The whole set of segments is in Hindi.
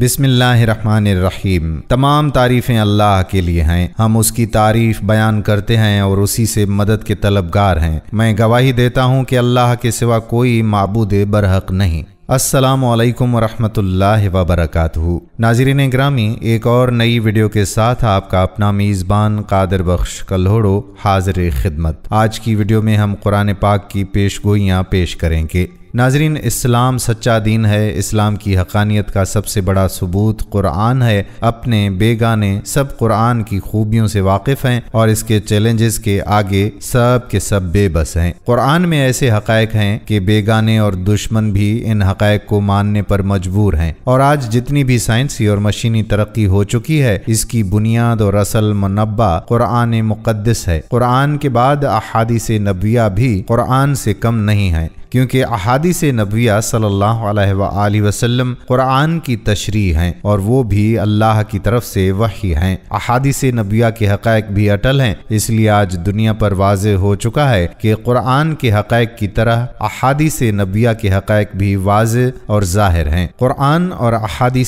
बिसमीम तमाम तारीफ़ें अल्लाह के लिए हैं हम उसकी तारीफ़ बयान करते हैं और उसी से मदद के तलबगार हैं मैं गवाही देता हूँ कि अल्लाह के सिवा कोई मबूद बरहक नहीं अस्सलाम वालेकुम रहमतुल्लाहि व बरकातहू नाजरीन ग्रामी एक और नई वीडियो के साथ आपका अपना मेज़बान कादिर बख्श कल्होड़ो हाजिर खिदमत आज की वीडियो में हम कुरान पाक की पेश पेश करेंगे नाजरीन इस्लाम सच्चा दीन है इस्लाम की हकानियत का सबसे बड़ा सबूत कुरान है अपने बेगाने सब कुरान की खूबियों से वाकिफ हैं और इसके चैलेंजेस के आगे सब के सब बेबस हैं कुरान में ऐसे हकायक हैं कि बेगाने और दुश्मन भी इन हकायक को मानने पर मजबूर हैं और आज जितनी भी साइंसी और मशीनी तरक्की हो चुकी है इसकी बुनियाद और असल मुनबा कुरान मुकदस है कुरान के बाद अहादी से नबिया भी कुरान से कम नहीं है क्योंकि से नबिया सल्ला वसलम कुरान की तशरी हैं और वो भी अल्लाह की तरफ से वही हैं अहादी से नबिया के हक़ भी अटल हैं इसलिए आज दुनिया पर वाज हो चुका है कि कुरान के हक़ की तरह से नबिया के हक़ भी वाज और जाहिर हैं कुरान और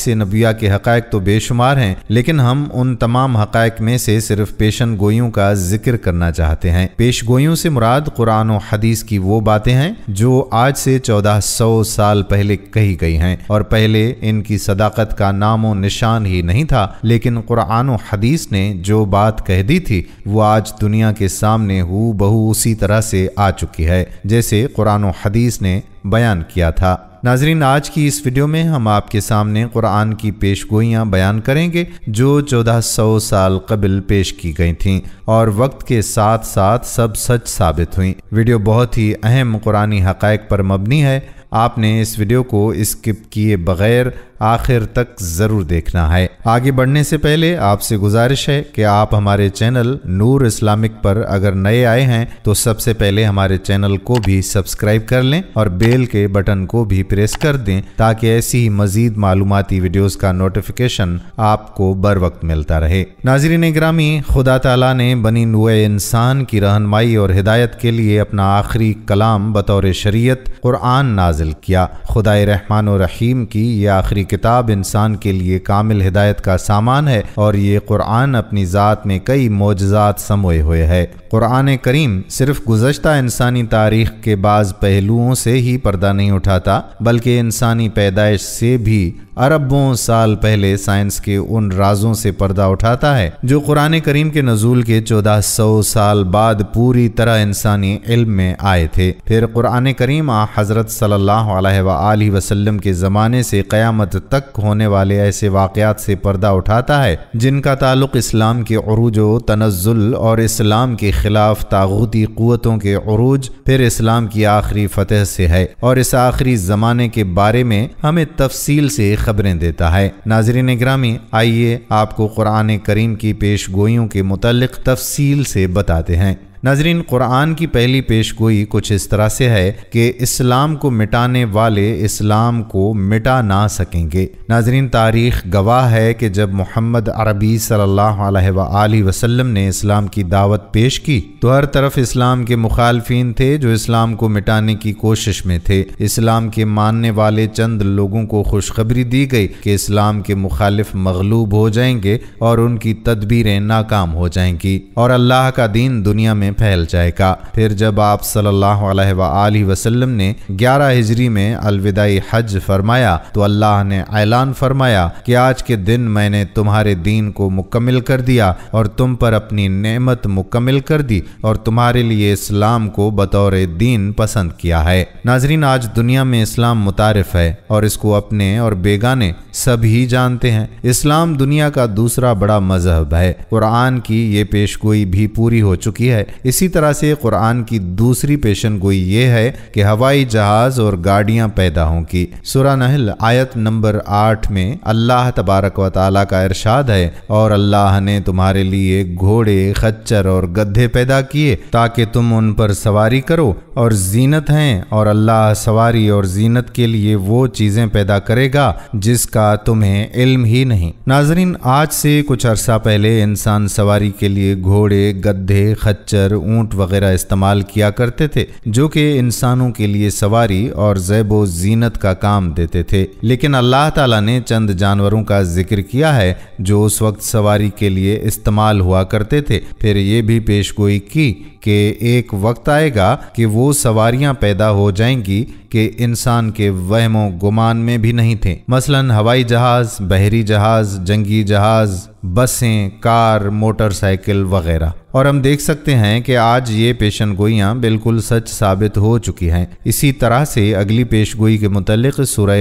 से नबिया के हक़ तो बेशुमार हैं लेकिन हम उन तमाम हक़ में से सिर्फ पेशन गोयों का जिक्र करना चाहते हैं पेश गोयों से मुराद कुरान और हदीस की वो बातें हैं जो जो आज से 1400 साल पहले कही गई हैं और पहले इनकी सदाकत का नामो निशान ही नहीं था लेकिन कुरान हदीस ने जो बात कह दी थी वो आज दुनिया के सामने हु बहु उसी तरह से आ चुकी है जैसे कुरान हदीस ने बयान किया था नाजरीन आज की इस वीडियो में हम आपके सामने कुरान की पेश गोइयाँ बयान करेंगे जो चौदह सौ साल कबल पेश की गई थीं और वक्त के साथ साथ सब सच साबित हुई वीडियो बहुत ही अहम कुरानी हक़ पर मबनी है आपने इस वीडियो को स्किप किए बगैर आखिर तक ज़रूर देखना है आगे बढ़ने से पहले आपसे गुजारिश है कि आप हमारे चैनल नूर इस्लामिक पर अगर नए आए हैं तो सबसे पहले हमारे चैनल को भी सब्सक्राइब कर लें और बेल के बटन को भी प्रेस कर दें ताकि ऐसी ही मजीद मालूमती वीडियोज़ का नोटिफिकेशन आपको बर वक्त मिलता रहे नाजरीन ग्रामी खुदा तला ने बनी नुए इंसान की रहनमाई और हिदायत के लिए अपना आखिरी कलाम बतौर शरीय कुरआन नाजिल किया खुदा रहमान रहीम की ये आखिरी किताब इंसान के लिए कामिल हिदायत का सामान है और ये कुरान अपनी ज़ात में कई मोजात समोए हुए है कुरान करीम सिर्फ गुजशत इंसानी तारीख के बाज़ पहलुओं से ही पर्दा नहीं उठाता बल्कि इंसानी पैदाइश से भी अरबों साल पहले साइंस के उन राजों से पर्दा उठाता है जो कुरान करीम के नजूल के 1400 साल बाद पूरी तरह इंसानी इल्म में आए थे फिर कुरान करीम हजरत सल्लल्लाहु वसल्लम के ज़माने से क़यामत तक होने वाले ऐसे वाक़ात से पर्दा उठाता है जिनका ताल्लुक इस्लाम के अरूज तनजुल और इस्लाम के खिलाफ तागूती क़वतों के अरूज फिर इस्लाम की आखिरी फतेह से है और इस आखिरी ज़माने के बारे में हमें तफसील से खबरें देता है नाजरीन ग्रामी आइए आपको कुरान करीम की पेश गोइयों के मुतल तफसील से बताते हैं नजरिन कुरान की पहली पेश गोई कुछ इस तरह से है कि इस्लाम को मिटाने वाले इस्लाम को मिटा ना सकेंगे नाजरीन तारीख गवाह है कि जब मोहम्मद अरबी सल्ला वसलम वसल्लम ने इस्लाम की दावत पेश की तो हर तरफ इस्लाम के मुखालफी थे जो इस्लाम को मिटाने की कोशिश में थे इस्लाम के मानने वाले चंद लोगों को खुशखबरी दी गई कि इस्लाम के मुखालिफ मगलूब हो जाएंगे और उनकी तदबीरें नाकाम हो जाएंगी और अल्लाह का दीन दुनिया में में फैल जाएगा फिर जब आप सल्लल्लाहु अलैहि वसल्लम ने 11 हिजरी में अलविदाई हज फरमाया तो अल्लाह ने ऐलान फरमाया कि आज के दिन मैंने तुम्हारे दीन को मुकम्मल कर दिया और तुम पर अपनी नेमत मुकम्मल कर दी और तुम्हारे लिए इस्लाम को बतौर दीन पसंद किया है नाजरीन आज दुनिया में इस्लाम मुतारफ है और इसको अपने और बेगाने सभी जानते हैं इस्लाम दुनिया का दूसरा बड़ा मजहब है कुरान की ये पेशगोई भी पूरी हो चुकी है इसी तरह से कुरान की दूसरी पेशन गोई ये है कि हवाई जहाज और गाड़ियां पैदा होंगी सुरा नहल आयत नंबर आठ में अल्लाह तबारक व ताला का इरशाद है और अल्लाह ने तुम्हारे लिए घोड़े खच्चर और गधे पैदा किए ताकि तुम उन पर सवारी करो और जीनत हैं और अल्लाह सवारी और जीनत के लिए वो चीज़ें पैदा करेगा जिसका तुम्हें इल्म ही नहीं नाजरीन आज से कुछ अरसा पहले इंसान सवारी के लिए घोड़े गधे खच्चर पर ऊंट वगैरह इस्तेमाल किया करते थे जो कि इंसानों के लिए सवारी और जैबो जीनत का काम देते थे लेकिन अल्लाह ताला ने चंद जानवरों का जिक्र किया है जो उस वक्त सवारी के लिए इस्तेमाल हुआ करते थे फिर ये भी पेश गोई की कि एक वक्त आएगा कि वो सवारियां पैदा हो जाएंगी कि इंसान के वहमों गुमान में भी नहीं थे मसलन हवाई जहाज बहरी जहाज जंगी जहाज बसें कार मोटरसाइकिल वगैरह और हम देख सकते हैं कि आज ये पेशन गोइयाँ बिल्कुल सच साबित हो चुकी हैं इसी तरह से अगली पेश गोई के मुतलक सुरह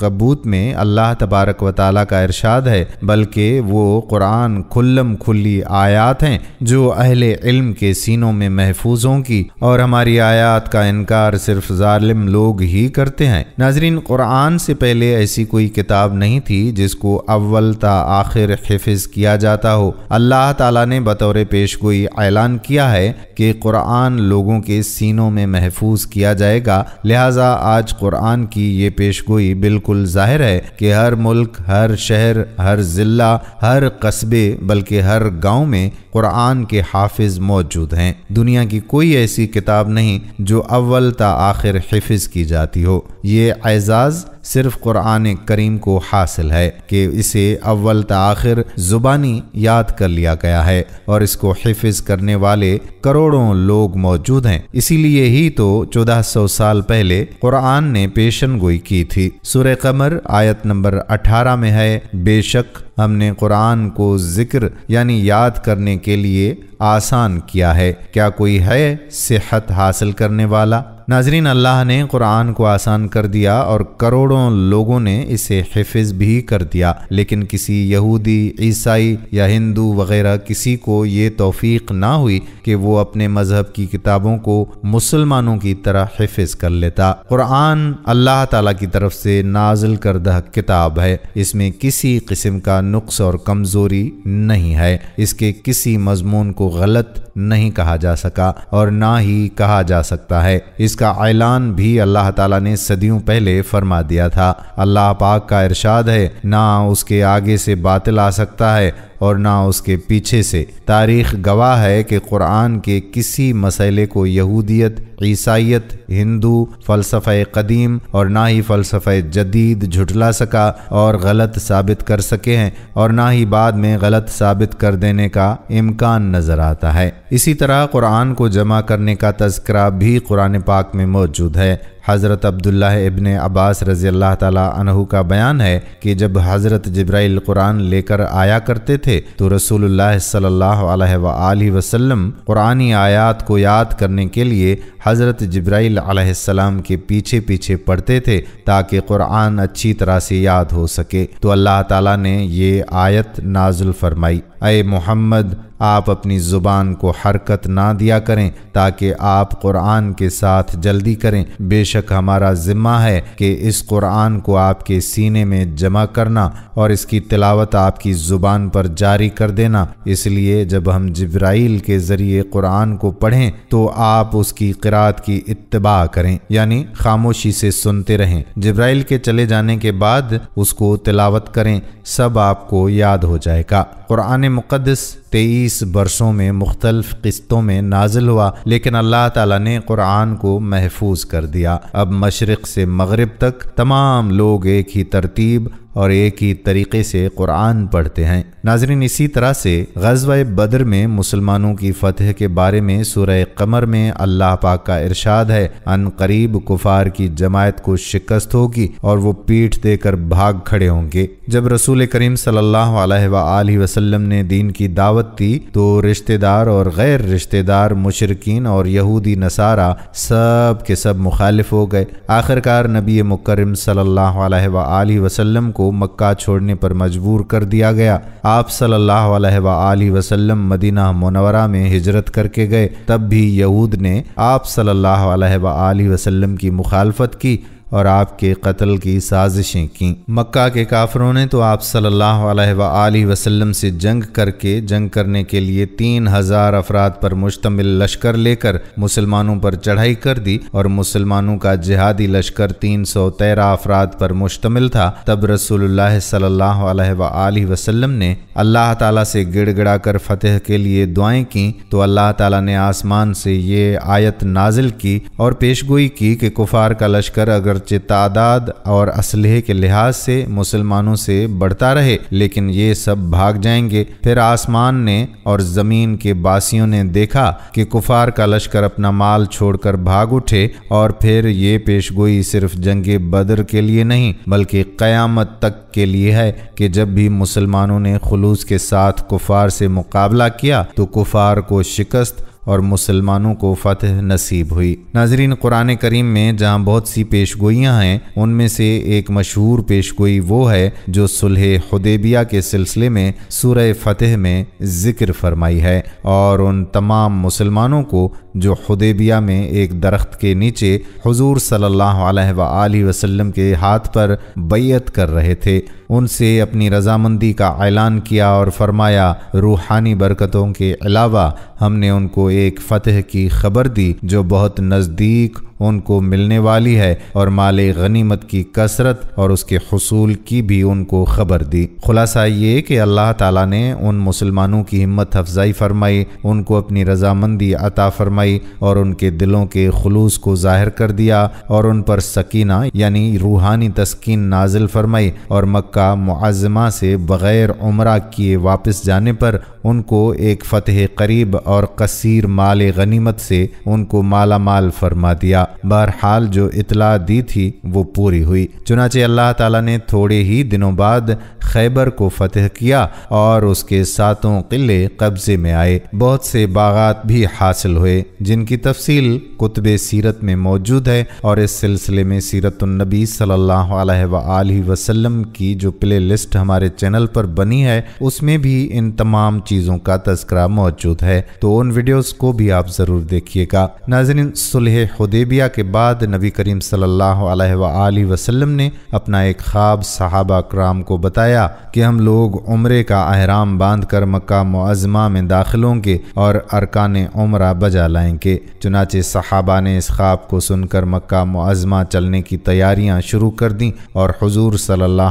कबूत में अल्लाह तबारक व ताल का इरशाद है बल्कि वो कुरान खुल्लम खुली आयात हैं जो अहल इल्म के सीनों में महफूज की और हमारी आयात का इनकार सिर्फ ालिम लोग ही करते हैं नाजरीन कुरान से पहले ऐसी कोई किताब नहीं थी जिसको अव्वल ता आखिर हिफिज किया जाता हो अल्लाह तला ने बतौर पेश कोई ऐलान किया है कि कुरान लोगों के सीनों में महफूज किया जाएगा लिहाजा आज कुरान की ये पेश गोई बिल्कुल जाहिर है कि हर मुल्क हर शहर हर ज़िला हर कस्बे बल्कि हर गांव में कुरान के हाफिज मौजूद हैं दुनिया की कोई ऐसी किताब नहीं जो अव्वल ता आखिर हिफिज की जाती हो ये एजाज़ सिर्फ कुरान करीम को हासिल है कि इसे अव्वल तखिर ज़ुबानी याद कर लिया गया है और इसको हिफज करने वाले करोड़ों लोग मौजूद हैं इसीलिए ही तो चौदह सौ साल पहले कुरान ने पेशन गोई की थी सुर कमर आयत नंबर अठारह में है बेशक हमने कुरान को ज़िक्र यानी याद करने के लिए आसान किया है क्या कोई है सेहत हासिल करने वाला नाजरीन अल्लाह ने कुरान को आसान कर दिया और करोड़ों लोगों ने इसे हिफिज भी कर दिया लेकिन किसी यहूदी ईसाई या हिंदू वगैरह किसी को ये तोफ़ीक ना हुई कि वो अपने मज़हब की किताबों को मुसलमानों की तरह हिफिज कर लेता कुरान अल्लाह ताला की तरफ से नाजिल करदा किताब है इसमें किसी किस्म का नुक्स और कमज़ोरी नहीं है इसके किसी मजमून को गलत नहीं कहा जा सका और ना ही कहा जा सकता है इसका ऐलान भी अल्लाह ताला ने सदियों पहले फरमा दिया था अल्लाह पाक का इरशाद है ना उसके आगे से बातिल आ सकता है और ना उसके पीछे से तारीख गवाह है कि कुरान के किसी मसले को यहूदियत ईसाइत हिंदू फ़लसफ़ कदीम और ना ही फ़लसफ़ जदीद झुटला सका और गलत साबित कर सके हैं और ना ही बाद में गलत साबित कर देने का इम्कान नज़र आता है इसी तरह कुरान को जमा करने का तस्करा भी कुरान पाक में मौजूद है हज़रत अब्दुल्ला इबन अब्बास रज़ी अल्लाह तहु का बयान है कि जब हज़रत जब्राइल कुरान लेकर आया करते थे तो रसूल सल्ला अलैहि कुरानी आयात को याद करने के लिए हज़रत जब्राइल अलैहिस्सलाम के पीछे पीछे पढ़ते थे ताकि कुरान अच्छी तरह से याद हो सके तो अल्लाह ताला ने ये आयत नाजुल फरमाई अय मोहम्मद आप अपनी ज़ुबान को हरकत ना दिया करें ताकि आप कुरान के साथ जल्दी करें बेशक हमारा ज़िम्मा है कि इस कुरान को आपके सीने में जमा करना और इसकी तिलावत आपकी ज़ुबान पर जारी कर देना इसलिए जब हम जब्राइल के ज़रिए कुरान को पढ़ें तो आप उसकी किरात की इतबा करें यानी खामोशी से सुनते रहें जब्राइल के चले जाने के बाद उसको तिलावत करें सब आपको याद हो जाएगा कुरान मुकदस तेईस बरसों में मुख्तलफ किस्तों में नाजिल हुआ लेकिन अल्लाह ताला ने कुरान को महफूज कर दिया अब मशरक़ से मगरब तक तमाम लोग एक ही तरतीब और एक ही तरीके से कुरान पढ़ते हैं नाजरीन इसी तरह से गजब बदर में मुसलमानों की फतह के बारे में सुरह कमर में अल्लाह पाक का इरशाद है अन करीब कुफार की जमायत को शिकस्त होगी और वो पीठ देकर भाग खड़े होंगे जब रसूल करीम सल्लाम ने दीन की दावत दी तो रिश्तेदार और गैर रिश्तेदार मुशरकिन और यहूदी नसारा सब के सब मुखालिफ हो गए आखिरकार नबी मुकरम सल्ला वसलम को मक्का छोड़ने पर मजबूर कर दिया गया आप सल्लल्लाहु अलैहि वसल्लम मदीना मुनवरा में हिजरत करके गए तब भी यहूद ने आप सल्लल्लाहु अलैहि वसल्लम की मुखालफत की और आपके कत्ल की साजिशें की मक्का के काफरों ने तो आप सल्ला वसलम से जंग करके जंग करने के लिए तीन हजार अफराद पर मुश्तमिल लश्कर लेकर मुसलमानों पर चढ़ाई कर दी और मुसलमानों का जिहादी लश्कर तीन सौ तेरह अफराद पर मुश्तमिल था तब रसूल सल्ला वसलम ने अल्लाह तला से गिड़ा कर फतेह के लिए दुआएं की तो अल्लाह तला ने आसमान से ये आयत नाजिल की और पेशगोई की कि कुफार का लश्कर अगर बच्चे तादाद और असलहे के लिहाज से मुसलमानों से बढ़ता रहे लेकिन ये सब भाग जाएंगे फिर आसमान ने और ज़मीन के बासियों ने देखा कि कुफार का लश्कर अपना माल छोड़कर भाग उठे और फिर ये पेशगोई सिर्फ जंग बदर के लिए नहीं बल्कि क़यामत तक के लिए है कि जब भी मुसलमानों ने खलूस के साथ कुफार से मुकाबला किया तो कुफार को शिकस्त और मुसलमानों को फतह नसीब हुई नाजरीन कुरान करीम में जहाँ बहुत सी पेश गोइयाँ हैं उनमें से एक मशहूर पेश गोई वो है जो सुलह हदेबिया के सिलसिले में सूर फतह में जिक्र फरमाई है और उन तमाम मुसलमानों को जो हदेबिया में एक दरख्त के नीचे हजूर सल्ला वसलम के हाथ पर बैत कर रहे थे उनसे अपनी रजामंदी का ऐलान किया और फरमाया रूहानी बरकतों के अलावा हमने उनको एक फ़तेह की खबर दी जो बहुत नज़दीक उनको मिलने वाली है और माल गनीमत की कसरत और उसके हसूल की भी उनको खबर दी खुलासा ये कि अल्लाह ताला ने उन मुसलमानों की हिम्मत अफजाई फरमाई उनको अपनी रजामंदी अता फरमाई और उनके दिलों के खलूस को ज़ाहिर कर दिया और उन पर सकीना यानी रूहानी तस्किन नाजिल फरमाई और मक्का मुआजमा से बग़ैर उम्र किए वापस जाने पर उनको एक फतेह करीब और कसीर माल गनीमत से उनको माला माल फरमा दिया बहरहाल जो इतला दी थी वो पूरी हुई चुनाचे अल्लाह ताला ने थोड़े ही दिनों बाद खैबर को फतेह किया और उसके सातों किले कब्जे में आए बहुत से बागात भी हासिल हुए जिनकी तफसील कुतब सीरत में मौजूद है और इस सिलसिले में सीरतुलनबी सल्लल्लाहु अलैहि वसल्लम की जो प्ले लिस्ट हमारे चैनल पर बनी है उसमें भी इन तमाम चीज़ों का तस्करा मौजूद है तो उन वीडियोस को भी आप ज़रूर देखिएगा नाजरिन सुलह हुदेबी बिया के बाद नबी करीम सल्ला वसलम ने अपना एक ख्वाब सहाबा कराम को बताया कि हम लोग उम्र का अहराम बांध कर मक्का मुआजमा में दाखिल होंगे और अरकान उम्र बजा लाएंगे चुनाचे सहाबा ने इस ख्वाब को सुनकर मक्का मुआजमा चलने की तैयारियाँ शुरू कर दी और हजूर सल्ला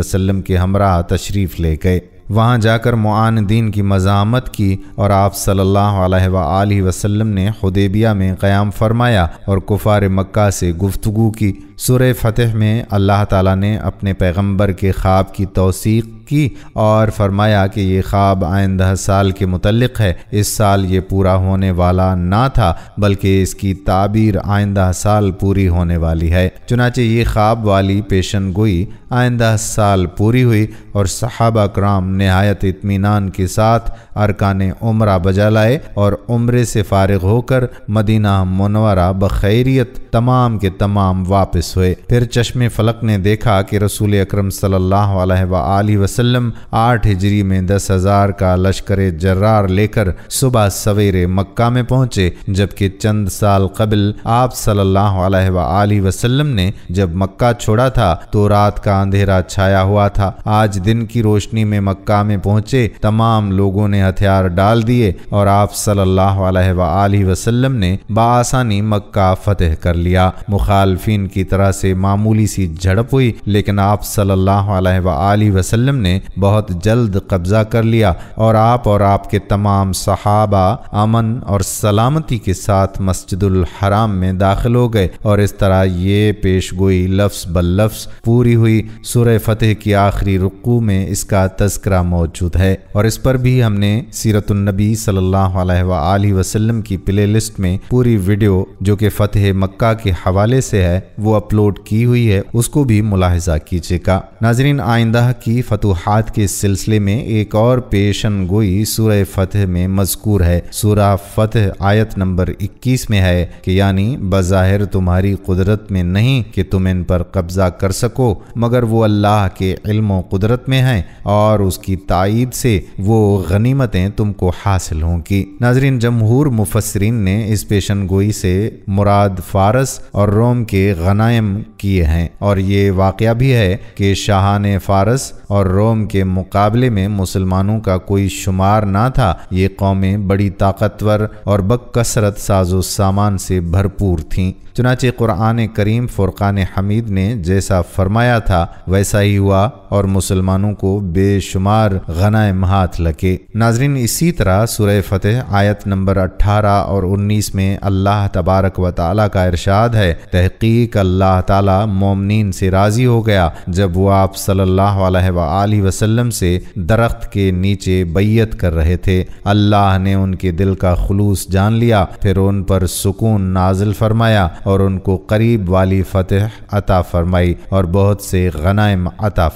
वसलम के हमरा तशरीफ़ ले गए वहाँ जाकर मुआनदीन की मजामत की और आप सल्लल्लाहु अलैहि वसल्लम ने हदेबिया में क़याम फरमाया और कुफार मक्का से गुफ्तु की सुर फतह में अल्लाह ताला ने अपने पैगंबर के ख्वाब की तोसीक़ की और फरमाया कि ये ख्वाब आइंदा साल के मतलब है इस साल ये पूरा होने वाला ना था बल्कि इसकी ताबीर आइंदा साल पूरी होने वाली है चुनाचे ये ख्वाब वाली पेशन गोई आइंदा साल पूरी हुई और सहाबा कराम नहायत इतमान के साथ अरकान उम्र बजा लाए और उम्र से फारग होकर मदीना मनवरा बखैरियत तमाम के तमाम वापस हुए फिर चश्मे फलक ने देखा कि रसूल अक्रम सल्ला वसल्लम वसल्लम आठ हिजरी में दस हजार का लश्कर जर्रार लेकर सुबह सवेरे मक्का में पहुंचे जबकि चंद साल कबल आप सल्लल्लाहु वसल्लम ने जब मक्का छोड़ा था तो रात का अंधेरा छाया हुआ था आज दिन की रोशनी में मक्का में पहुंचे तमाम लोगों ने हथियार डाल दिए और आप सल्लल्लाहु वसल्लम ने बासानी मक्का फतेह कर लिया मुखालफिन की तरह से मामूली सी झड़प हुई लेकिन आप सल्लाह अलैहि वसल्लम ने बहुत जल्द कब्जा कर लिया और आप और आपके तमाम सहाबा अमन और सलामती के साथ मस्जिदुल हराम में दाखिल हो गए और इस तरह ये पेश गोई लफ्स बल लफ्स पूरी हुई सुर फतेह की आखिरी रुकू में इसका तस्करा मौजूद है और इस पर भी हमने सीरतुलनबी सल्ला वसलम की प्ले लिस्ट में पूरी वीडियो जो कि फतेह मक्का के हवाले से है वो अपलोड की हुई है उसको भी मुलाहजा कीजिएगा नाजरीन आइंदा की फतुह वजूहत के सिलसिले में एक और पेशन गोई सूरह फतह में मजकूर है सूरह फतह आयत नंबर 21 में है कि यानी बज़ाहिर तुम्हारी कुदरत में नहीं कि तुम इन पर कब्जा कर सको मगर वो अल्लाह के इल्म कुदरत में हैं और उसकी तइद से वो गनीमतें तुमको हासिल होंगी नाजरीन जमहूर मुफसरीन ने इस पेशन गोई से मुराद फारस और रोम के गनायम किए हैं और ये वाक़ भी है कि शाहान फारस और रोम के मुकाबले में मुसलमानों का कोई शुमार ना था ये कौमें बड़ी ताकतवर और बकसरत साजो सामान से भरपूर थीं चुनाचे कुरान करीम फ़ुरक़ान हमीद ने जैसा फरमाया था वैसा ही हुआ और मुसलमानों को बेशुमार गनाए हाथ लगे नाजरीन इसी तरह सुरह फतेह आयत नंबर 18 और 19 में अल्लाह तबारक व ताली का इरशाद है तहकीक अल्लाह ताला मोमिन से राज़ी हो गया जब वो आप सल्ला वसलम से दरख्त के नीचे बैयत कर रहे थे अल्लाह ने उनके दिल का खलूस जान लिया फिर उन पर सुकून नाजिल फरमाया और उनको करीब वाली फतह अता फरमाई और बहुत से गनाइम अता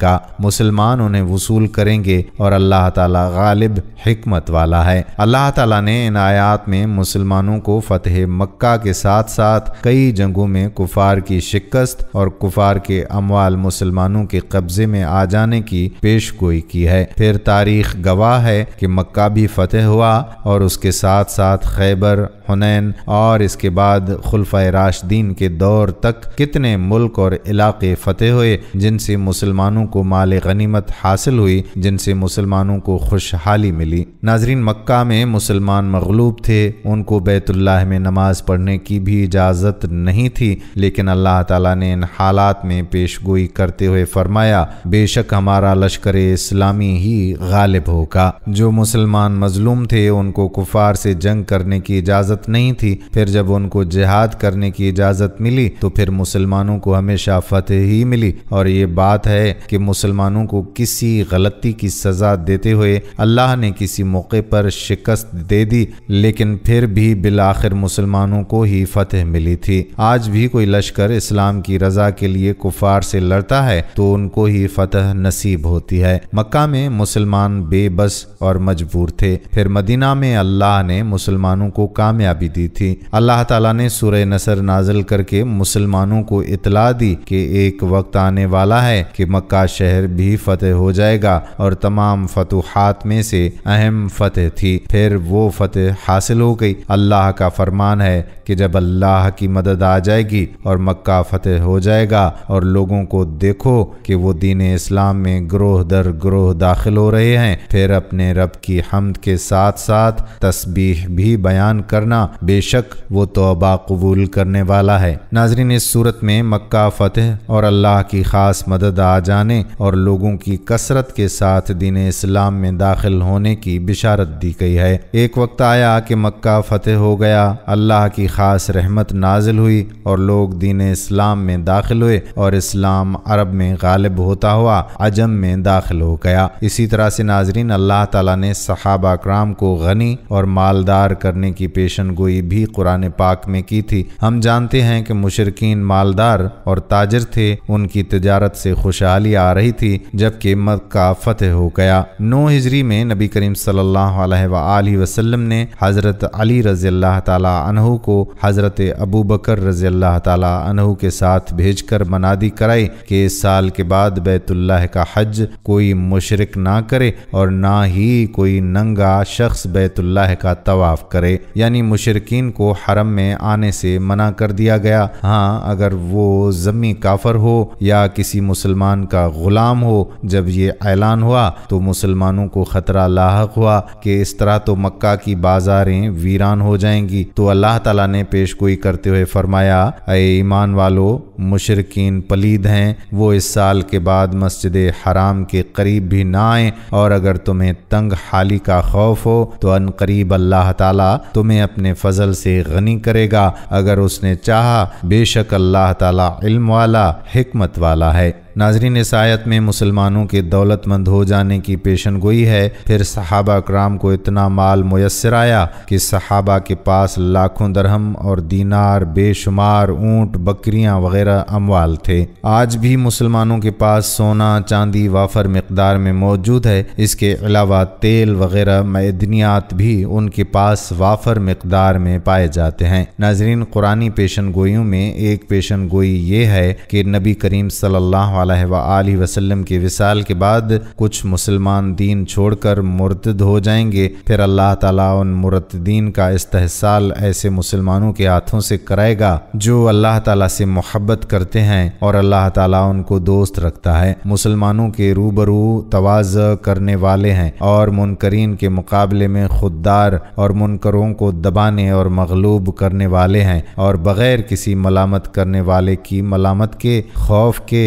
का मुसलमान उन्हें वसूल करेंगे और अल्लाह ताला गालिब हमत वाला है अल्लाह ताला ने इन आयात में मुसलमानों को फतेह मक्का के साथ साथ कई जंगों में कुफार की शिकस्त और कुफार के अमवाल मुसलमानों के कब्जे में आ जाने की पेश गोई की है फिर तारीख गवाह है कि मक्का भी फतेह हुआ और उसके साथ साथ खैबर हुनैन और इसके बाद खुलफ खिलाफा राशदीन के दौर तक कितने मुल्क और इलाके फतेह हुए जिनसे मुसलमानों को माल गनीमत हासिल हुई जिनसे मुसलमानों को खुशहाली मिली नाजरीन मक्का में मुसलमान मगलूब थे उनको बैतुल्लाह में नमाज पढ़ने की भी इजाज़त नहीं थी लेकिन अल्लाह ताला ने इन हालात में पेश गोई करते हुए फरमाया बेशक हमारा लश्कर इस्लामी ही गालिब होगा जो मुसलमान मजलूम थे उनको कुफार से जंग करने की इजाज़त नहीं थी फिर जब उनको जिहाद करने की इजाज़त मिली तो फिर मुसलमानों को हमेशा फतेह ही मिली और ये बात है कि मुसलमानों को किसी गलती की सज़ा देते हुए अल्लाह ने किसी मौके पर शिकस्त दे दी लेकिन फिर भी बिल आखिर मुसलमानों को ही फतेह मिली थी आज भी कोई लश्कर इस्लाम की रजा के लिए कुफार से लड़ता है तो उनको ही फतेह नसीब होती है मक्का में मुसलमान बेबस और मजबूर थे फिर मदीना में अल्लाह ने मुसलमानों को कामयाबी दी थी अल्लाह ताला ने सूर्य नसर नाजल करके मुसलमानों को इतला दी कि एक वक्त आने वाला है कि मक्का शहर भी फतेह हो जाएगा और तमाम फतुहात में से अहम फतेह थी फिर वो फतेह हासिल हो गई अल्लाह का फरमान है कि जब अल्लाह की मदद आ जाएगी और मक्का फतेह हो जाएगा और लोगों को देखो कि वो दीन इस्लाम में ग्रोह दर ग्रोह दाखिल हो रहे हैं फिर अपने रब की हमद के साथ साथ तस्बीह भी बयान करना बेशक वो तोबा कबूल कबूल करने वाला है नाजरीन इस सूरत में मक्का फतेह और अल्लाह की खास मदद आ जाने और लोगों की कसरत के साथ दीन इस्लाम में दाखिल होने की बिशारत दी गई है एक वक्त आया कि मक्का फतेह हो गया अल्लाह की खास रहमत नाजिल हुई और लोग दीन इस्लाम में दाखिल हुए और इस्लाम अरब में गालिब होता हुआ अजम में दाखिल हो गया इसी तरह से नाजरीन अल्लाह तला ने सहाबा क्राम को गनी और मालदार करने की पेशन गोई भी कुरान पाक में की थी हम जानते हैं कि मुशरकिन मालदार और ताजर थे उनकी तजारत से खुशहाली आ रही थी जबकि मक्का फतेह हो गया नौ हिजरी में नबी करीम सल्लाम ने हज़रत अली रज़ी अल्लाह तहु को हज़रत अबू बकर रज़ी अल्लाह तहु के साथ भेज कर मनादी कराई कि इस साल के बाद बैतुल्लाह का हज कोई मुशरक ना करे और ना ही कोई नंगा शख्स बैतुल्लाह का तवाफ़ करे यानी मुशरकिन को हरम में आने से मना कर दिया गया हाँ अगर वो जमी काफर हो या किसी मुसलमान का गुलाम हो जब ये ऐलान हुआ तो मुसलमानों को ख़तरा लाक हुआ कि इस तरह तो मक्का की बाजारें वीरान हो जाएंगी तो अल्लाह तला ने पेश गोई करते हुए फरमाया अ ईमान वालो मुशरकिन पलीद हैं वो इस साल के बाद मस्जिद हराम के करीब भी ना आए और अगर तुम्हें तंग हाली का खौफ हो तो अन करीब अल्लाह ताला तुम्हें अपने फजल से गनी करेगा अगर अगर उसने चाहा बेशक अल्लाह ताला इल्म वाला हिकमत वाला है नाजरीन इस आयत में मुसलमानों के दौलतमंद हो जाने की पेशन गोई है फिर सहाबा कराम को इतना माल मैसर आया कि सहाबा के पास लाखों दरहम और दीनार बेशुमार ऊँट बकरियाँ वगैरह अमवाल थे आज भी मुसलमानों के पास सोना चांदी वाफर मकदार में मौजूद है इसके अलावा तेल वगैरह मैदनियात भी उनके पास वाफर मकदार में पाए जाते हैं नाजरीन कुरानी पेशन गोईयों में एक पेशन गोई ये है कि नबी करीम सल्ला अलैहि वसल्लम के विसाल के बाद कुछ मुसलमान दीन छोड़कर मुर्तद हो जाएंगे फिर अल्लाह ताला उन मुरतदीन का इस्तेसाल ऐसे मुसलमानों के हाथों से कराएगा जो अल्लाह ताला से मोहब्बत करते हैं और अल्लाह ताला उनको दोस्त रखता है मुसलमानों के रूबरू तवाज करने वाले हैं और मुनकरीन के मुकाबले में खुददार और मुनकरों को दबाने और मगलूब करने वाले हैं और बगैर किसी मलामत करने वाले की मलामत के खौफ के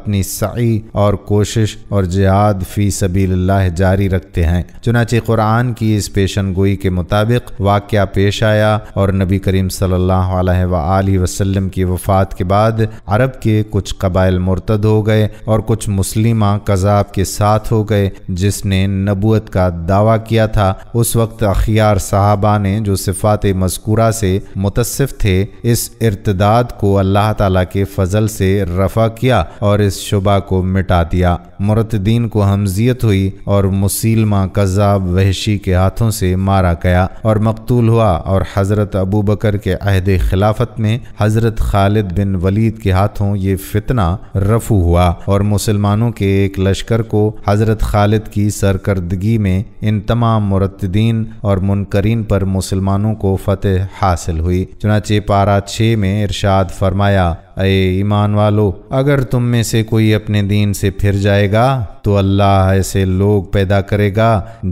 अपनी सही और कोशिश और जिहाद फ़ी सबील जारी रखते हैं चुनाचे कुरान की इस पेशन गोई के मुताबिक वाक़ पेश आया और नबी करीम सल्लाम की वफ़ात के बाद अरब के कुछ कबाइल मुर्तद हो गए और कुछ मुस्लिमा कज़ाब के साथ हो गए जिसने नबूत का दावा किया था उस वक्त अखियार साहबा ने जो सिफात मस्कूरा से मुतसिफ थे इस इर्तदाद को अल्लाह तला के फजल से रफ़ा किया और इस शुबा को मिटा दिया मुरतदीन को हमजियत हुई और मुसीलमा कज़ाब वहशी के हाथों से मारा गया और मकतूल हुआ और हज़रत अबू बकर के अहद खिलाफत में हज़रत खालिद बिन वलीद के हाथों ये फितना रफू हुआ और मुसलमानों के एक लश्कर को हज़रत खालिद की सरकर्दगी में इन तमाम मुरतदीन और मुनकरीन पर मुसलमानों को फतेह हासिल हुई चुनाचे पारा छः में इरशाद फरमाया अये ईमान वालो अगर तुम में से कोई अपने दीन से फिर जाएगा तो अल्लाह ऐसे लोग पैदा करेगा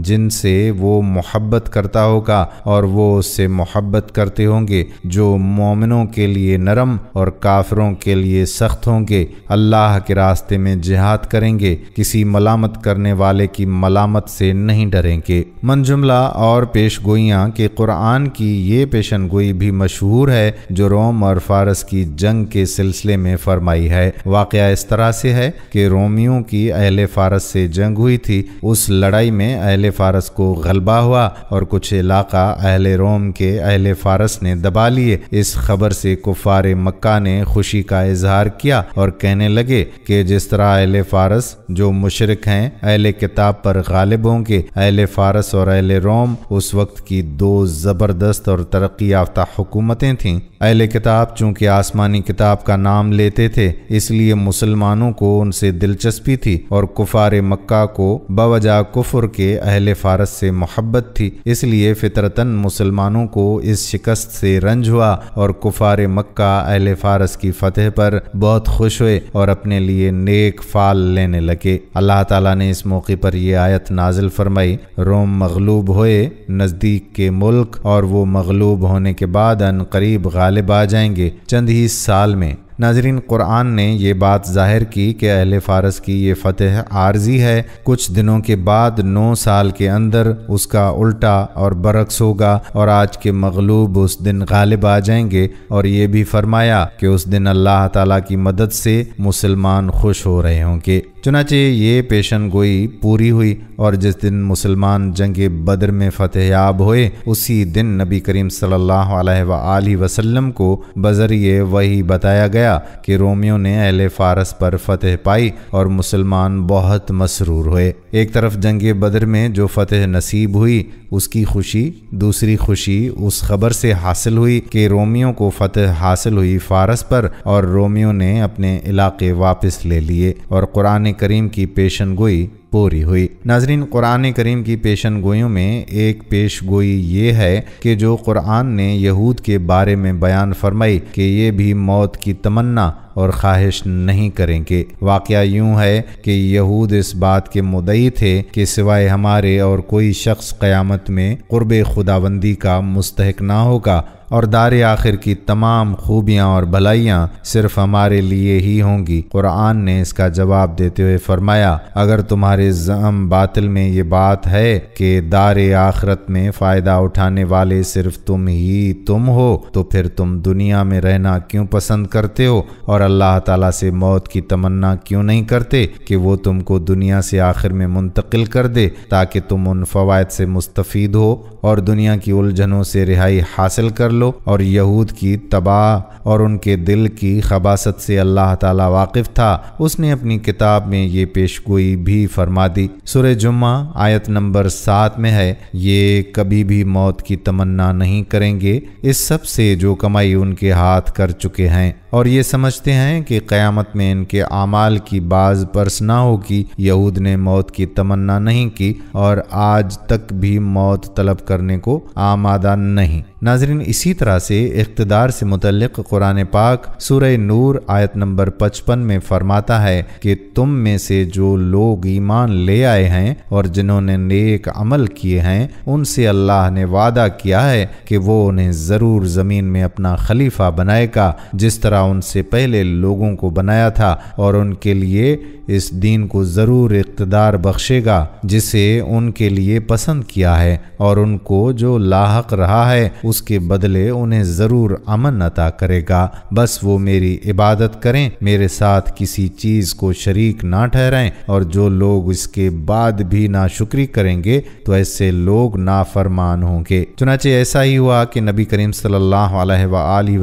जिनसे वो मोहब्बत करता होगा और वो उससे मोहब्बत करते होंगे जो मोमिनों के लिए नरम और काफरों के लिए सख्त होंगे अल्लाह के रास्ते में जिहाद करेंगे किसी मलामत करने वाले की मलामत से नहीं डरेंगे मंजुमला और पेश गोइयाँ के कुरान की ये पेशन गोई भी मशहूर है जो रोम और फारस की जंग के सिलसिले में फरमाई है वाक़ इस तरह से है कि रोमियों की अहल फारस से जंग हुई थी उस लड़ाई में अहल फारस को गलबा हुआ और कुछ इलाका अहल रोम के अहल फारस ने दबा लिए इस खबर से कुफार मक्का ने खुशी का इजहार किया और कहने लगे कि जिस तरह अहल फारस जो मुशरक हैं अहल किताब पर गालिब होंगे अहल फारस और अहल रोम उस वक्त की दो ज़बरदस्त और तरक्की याफ्ता हुकूमतें थीं अहल किताब चूँकि आसमानी किताब का नाम लेते थे इसलिए मुसलमानों को उनसे दिलचस्पी थी और कुफार मक्का को बवजा कुफर के अहल फारस से मोहब्बत थी इसलिए फितरतन मुसलमानों को इस शिकस्त से रंज हुआ और कुफार मक्का अहल फारस की फतेह पर बहुत खुश हुए और अपने लिए नेक फाल लेने लगे अल्लाह तला ने इस मौके पर यह आयत नाजिल फरमाई रोम मगलूब हुए नज़दीक के मुल्क और वो मगलूब होने के बाद अनकरीब गार गालिब आ जाएंगे चंद ही साल में नाजरीन कुरान ने ये बात जाहिर की कि अहल फ़ारस की ये फ़तह आर्जी है कुछ दिनों के बाद नौ साल के अंदर उसका उल्टा और बरक्स होगा और आज के मगलूब उस दिन गालिब आ जाएंगे और ये भी फरमाया कि उस दिन अल्लाह ताला की मदद से मुसलमान खुश हो रहे होंगे चुनाचे ये पेशन गोई पूरी हुई और जिस दिन मुसलमान जंग बद्र में फतेहयाब हुए उसी दिन नबी करीम सल्लल्लाहु अलैहि वसल्लम को बजरिए वही बताया गया कि रोमियो ने अहल फारस पर फतेह पाई और मुसलमान बहुत मसरूर हुए एक तरफ जंग बद्र में जो फतेह नसीब हुई उसकी खुशी दूसरी खुशी उस खबर से हासिल हुई कि रोमियो को फतेह हासिल हुई फारस पर और रोमियो ने अपने इलाके वापस ले लिए और कुरान करीम की पेशन गोई पूरी हुई नाजरीन कुरान करीम की पेशन गोइयों में एक पेश गोई ये है कि जो कुरान ने यहूद के बारे में बयान फरमाई कि ये भी मौत की तमन्ना और ख्वाहिश नहीं करेंगे वाक़ यूँ है कि यहूद इस बात के मुदई थे कि सिवाय हमारे और कोई शख्स क़यामत में क़ुरब खुदाबंदी का मुस्तक ना होगा और दार आखिर की तमाम खूबियाँ और भलाइयाँ सिर्फ हमारे लिए ही होंगी कुरान ने इसका जवाब देते हुए फरमाया अगर तुम्हारे जम बातिल में ये बात है कि दार आखरत में फ़ायदा उठाने वाले सिर्फ तुम ही तुम हो तो फिर तुम दुनिया में रहना क्यों पसंद करते हो और अल्लाह ताला से मौत की तमन्ना क्यों नहीं करते कि वो तुमको दुनिया से आखिर में मुंतकिल कर दे ताकि तुम उन फवायद से मुस्तफ़ हो और दुनिया की उलझनों से रिहाई हासिल कर लो और यहूद की तबाह और उनके दिल की खबासत से अल्लाह ताला वाकिफ था उसने अपनी किताब में ये पेशगोई भी फरमा दी सुर जुम्मा आयत नंबर सात में है ये कभी भी मौत की तमन्ना नहीं करेंगे इस सब से जो कमाई उनके हाथ कर चुके हैं और ये समझते हैं हैं कि क़यामत में इनके अमाल की बाज पर्स ना होगी यहूद ने मौत की तमन्ना नहीं की और आज तक भी मौत तलब करने को आमादा नहीं नाजरीन इसी तरह से इकतदार से मुतलक कुरान पाक सूर्य नूर आयत नंबर पचपन में फरमाता है कि तुम में से जो लोग ईमान ले आए हैं और जिन्होंने नेक अमल किए हैं उनसे अल्लाह ने वादा किया है कि वो उन्हें ज़रूर ज़मीन में अपना खलीफा बनाएगा जिस तरह उनसे पहले पहले लोगों को बनाया था और उनके लिए इस दीन को ज़रूर इकतदार बख्शेगा जिसे उनके लिए पसंद किया है और उनको जो लाक रहा है उसके बदले उन्हें ज़रूर अमन अता करेगा बस वो मेरी इबादत करें मेरे साथ किसी चीज़ को शरीक ना ठहराएं और जो लोग इसके बाद भी ना शुक्री करेंगे तो ऐसे लोग नाफरमान होंगे चुनाचे ऐसा ही हुआ कि नबी करीम सल्ला अलैहि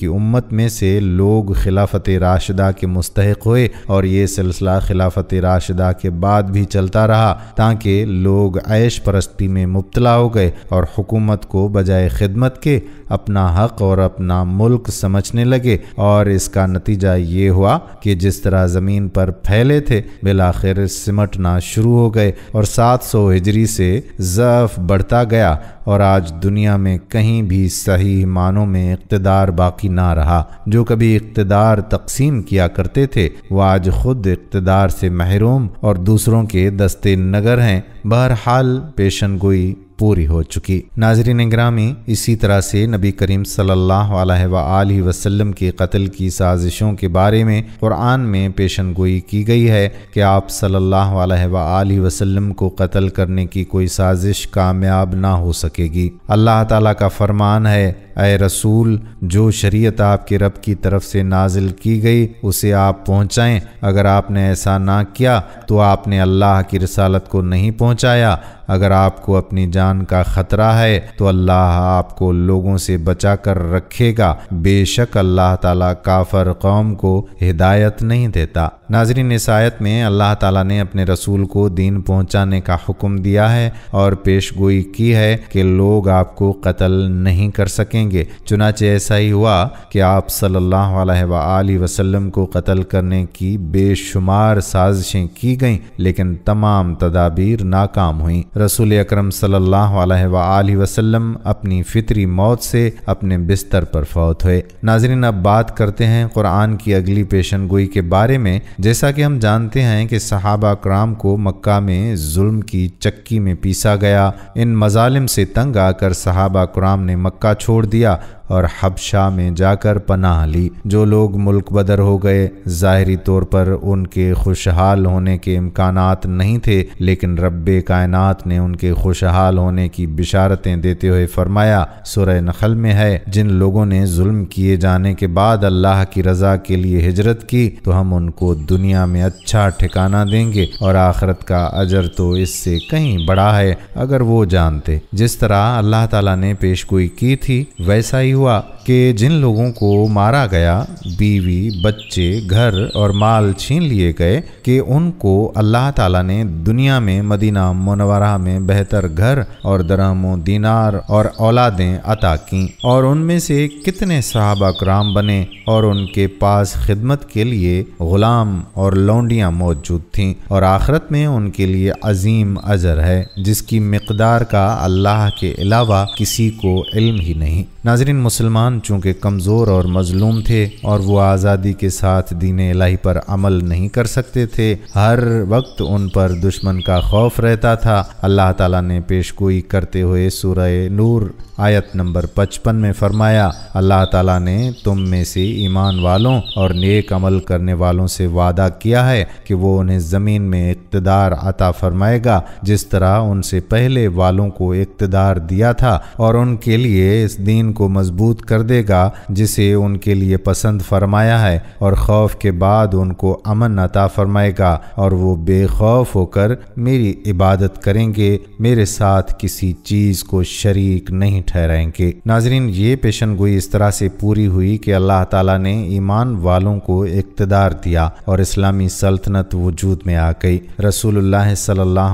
की उम्मत में से लोग खिला खिलाफत राशिदा के मुस्तक हुए और ये सिलसिला खिलाफत राशिदा के बाद भी चलता रहा ताकि लोग ऐश परस्ती में मुबतला हो गए और हुकूमत को बजाय खिदमत के अपना हक और अपना मुल्क समझने लगे और इसका नतीजा ये हुआ कि जिस तरह ज़मीन पर फैले थे बिलाखिर सिमटना शुरू हो गए और 700 हिजरी से ज़फ़ बढ़ता गया और आज दुनिया में कहीं भी सही मानों में इकतदार बाकी ना रहा जो कभी इकतदार इकतदार तकसीम किया करते थे वह आज खुद इकतदार से महरूम और दूसरों के दस्ते नगर हैं बहरहाल पेशन गोई पूरी हो चुकी नाजरीन ग्रामी इसी तरह से नबी करीम सल्लल्लाहु अलैहि वसल्लम के कत्ल की साजिशों के बारे में कुरान में पेशन गोई की गई है कि आप सल्लल्लाहु अलैहि वसल्लम को कत्ल करने की कोई साजिश कामयाब ना हो सकेगी अल्लाह ताला का फरमान है अय रसूल जो शरीयत आपके रब की तरफ से नाजिल की गई उसे आप पहुंचाएं अगर आपने ऐसा ना किया तो आपने अल्लाह की रसालत को नहीं पहुँचाया अगर आपको अपनी जान का ख़तरा है तो अल्लाह आपको लोगों से बचा कर रखेगा बेशक अल्लाह ताला काफर कौम को हिदायत नहीं देता नाजरीन इस आयत में अल्लाह ताला ने अपने रसूल को दीन पहुंचाने का हुक्म दिया है और पेश गोई की है कि लोग आपको कत्ल नहीं कर सकेंगे करेंगे चुनाचे ऐसा ही हुआ कि आप सल्लल्लाहु अलैहि वसल्लम को कत्ल करने की बेशुमार साजिशें की गईं लेकिन तमाम तदाबीर नाकाम हुई रसूल अक्रम सल्लल्लाहु अलैहि वसल्लम अपनी फितरी मौत से अपने बिस्तर पर फौत हुए नाजरीन अब बात करते हैं कुरान की अगली पेशन गोई के बारे में जैसा कि हम जानते हैं कि सहाबा कराम को मक्का में जुल्म की चक्की में पीसा गया इन मजालिम से तंग आकर सहाबा कराम ने मक्का छोड़ दिया ja, और हबशा में जाकर पनाह ली जो लोग मुल्क बदर हो गए ज़ाहरी तौर पर उनके खुशहाल होने के इम्कान नहीं थे लेकिन रब कायनात ने उनके खुशहाल होने की बिशारतें देते हुए फरमाया सुर नखल में है जिन लोगों ने जुल्म किए जाने के बाद अल्लाह की रजा के लिए हिजरत की तो हम उनको दुनिया में अच्छा ठिकाना देंगे और आखरत का अजर तो इससे कहीं बड़ा है अगर वो जानते जिस तरह अल्लाह ताला ने पेशगोई की थी वैसा ही हुआ कि जिन लोगों को मारा गया बीवी बच्चे घर और माल छीन लिए गए कि उनको अल्लाह ताला ने दुनिया में मदीना मुनवरा में बेहतर घर और दरहमो दीनार और औलादें अता की और उनमें से कितने साहबा कराम बने और उनके पास खिदमत के लिए गुलाम और लौंडियाँ मौजूद थीं और आखरत में उनके लिए अजीम अजर है जिसकी मकदार का अल्लाह के अलावा किसी को इल्म ही नहीं नाजरीन मुसलमान चूँकि कमज़ोर और मजलूम थे और वो आज़ादी के साथ दीन इलाही पर अमल नहीं कर सकते थे हर वक्त उन पर दुश्मन का खौफ रहता था अल्लाह ताला ने पेश गोई करते हुए सूरह नूर आयत नंबर 55 में फरमाया अल्लाह ताला ने तुम में से ईमान वालों और नेक अमल करने वालों से वादा किया है कि वो उन्हें ज़मीन में इकतदार अता फरमाएगा जिस तरह उनसे पहले वालों को इकतदार दिया था और उनके लिए इस दीन को मजबूत कर देगा जिसे उनके लिए पसंद फरमाया है और खौफ के बाद उनको अमन अता फरमाएगा और वो बेखौफ होकर मेरी इबादत करेंगे मेरे साथ किसी चीज़ को शरीक नहीं ठहराएंगे नाजरीन ये पेशन गोई इस तरह से पूरी हुई कि अल्लाह ताला ने ईमान वालों को इकतदार दिया और इस्लामी सल्तनत वजूद में आ गई रसूल सल्ला